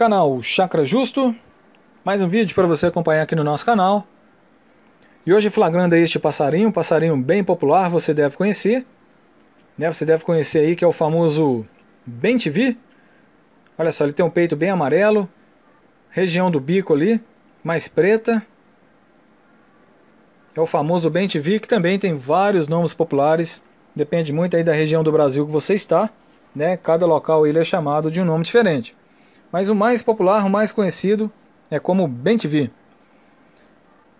canal Chakra Justo. Mais um vídeo para você acompanhar aqui no nosso canal. E hoje flagrando este passarinho, um passarinho bem popular, você deve conhecer. Né? Você deve conhecer aí que é o famoso Bem Olha só, ele tem um peito bem amarelo, região do bico ali, mais preta. É o famoso Bem que também tem vários nomes populares. Depende muito aí da região do Brasil que você está. Né? Cada local ele é chamado de um nome diferente mas o mais popular, o mais conhecido, é como Bem TV.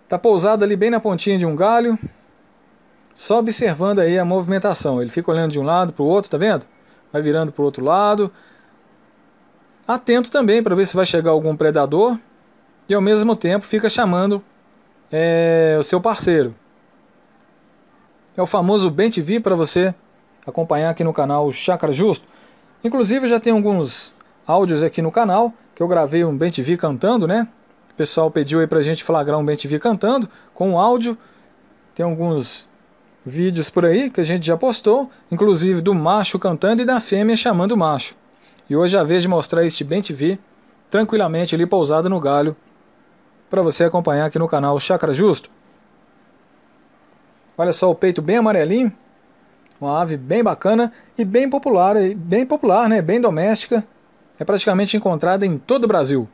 Está pousado ali bem na pontinha de um galho, só observando aí a movimentação. Ele fica olhando de um lado para o outro, tá vendo? Vai virando para o outro lado. Atento também para ver se vai chegar algum predador e ao mesmo tempo fica chamando é, o seu parceiro. É o famoso Bem TV para você acompanhar aqui no canal Chácara Justo. Inclusive já tem alguns áudios aqui no canal, que eu gravei um Bem TV cantando, né? O pessoal pediu aí pra gente flagrar um Bem TV cantando com áudio. Tem alguns vídeos por aí que a gente já postou, inclusive do macho cantando e da fêmea chamando o macho. E hoje é a vez de mostrar este Bem TV tranquilamente ali pousado no galho para você acompanhar aqui no canal Chakra Justo. Olha só o peito bem amarelinho, uma ave bem bacana e bem popular, bem popular, né? Bem doméstica é praticamente encontrada em todo o Brasil.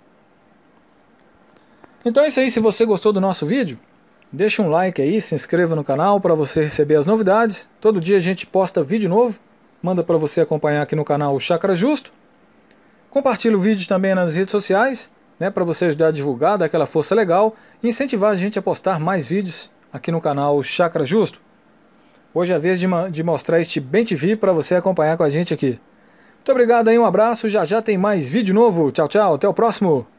Então é isso aí, se você gostou do nosso vídeo, deixa um like aí, se inscreva no canal para você receber as novidades. Todo dia a gente posta vídeo novo, manda para você acompanhar aqui no canal o Chakra Justo. Compartilhe o vídeo também nas redes sociais, né, para você ajudar a divulgar, dar aquela força legal e incentivar a gente a postar mais vídeos aqui no canal Chakra Justo. Hoje é a vez de, de mostrar este Bem TV para você acompanhar com a gente aqui. Muito obrigado aí, um abraço. Já já tem mais vídeo novo. Tchau, tchau. Até o próximo.